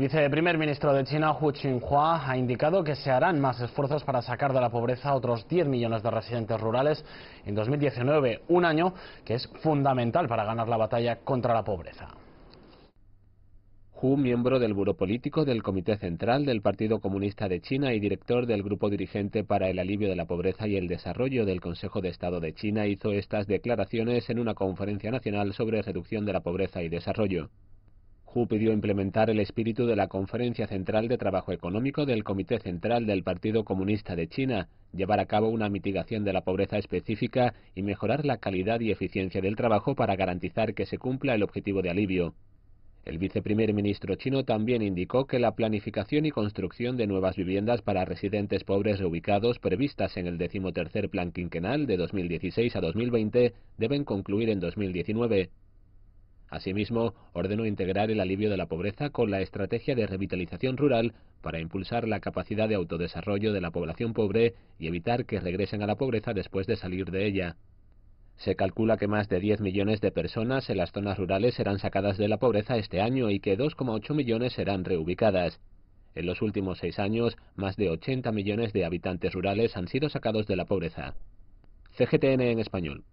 El viceprimer ministro de China, Hu Xinhua, ha indicado que se harán más esfuerzos para sacar de la pobreza a otros 10 millones de residentes rurales en 2019, un año que es fundamental para ganar la batalla contra la pobreza. Hu, miembro del buro Político del Comité Central del Partido Comunista de China y director del Grupo Dirigente para el Alivio de la Pobreza y el Desarrollo del Consejo de Estado de China, hizo estas declaraciones en una conferencia nacional sobre reducción de la pobreza y desarrollo. Hu pidió implementar el espíritu de la Conferencia Central de Trabajo Económico del Comité Central del Partido Comunista de China, llevar a cabo una mitigación de la pobreza específica y mejorar la calidad y eficiencia del trabajo para garantizar que se cumpla el objetivo de alivio. El viceprimer ministro chino también indicó que la planificación y construcción de nuevas viviendas para residentes pobres reubicados previstas en el decimotercer Plan Quinquenal de 2016 a 2020 deben concluir en 2019. Asimismo, ordenó integrar el alivio de la pobreza con la estrategia de revitalización rural para impulsar la capacidad de autodesarrollo de la población pobre y evitar que regresen a la pobreza después de salir de ella. Se calcula que más de 10 millones de personas en las zonas rurales serán sacadas de la pobreza este año y que 2,8 millones serán reubicadas. En los últimos seis años, más de 80 millones de habitantes rurales han sido sacados de la pobreza. CGTN en español.